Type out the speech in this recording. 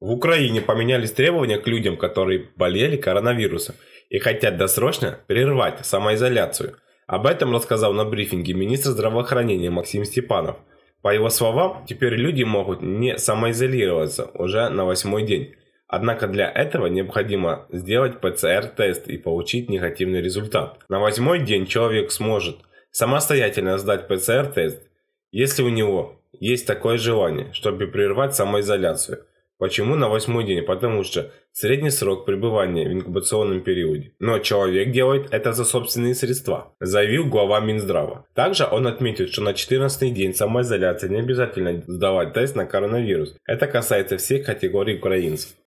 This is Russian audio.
В Украине поменялись требования к людям, которые болели коронавирусом и хотят досрочно прервать самоизоляцию. Об этом рассказал на брифинге министр здравоохранения Максим Степанов. По его словам, теперь люди могут не самоизолироваться уже на восьмой день. Однако для этого необходимо сделать ПЦР-тест и получить негативный результат. На восьмой день человек сможет самостоятельно сдать ПЦР-тест, если у него есть такое желание, чтобы прервать самоизоляцию – Почему на восьмой день? Потому что средний срок пребывания в инкубационном периоде. Но человек делает это за собственные средства, заявил глава Минздрава. Также он отметил, что на 14 день самоизоляции не обязательно сдавать тест на коронавирус. Это касается всех категорий украинцев.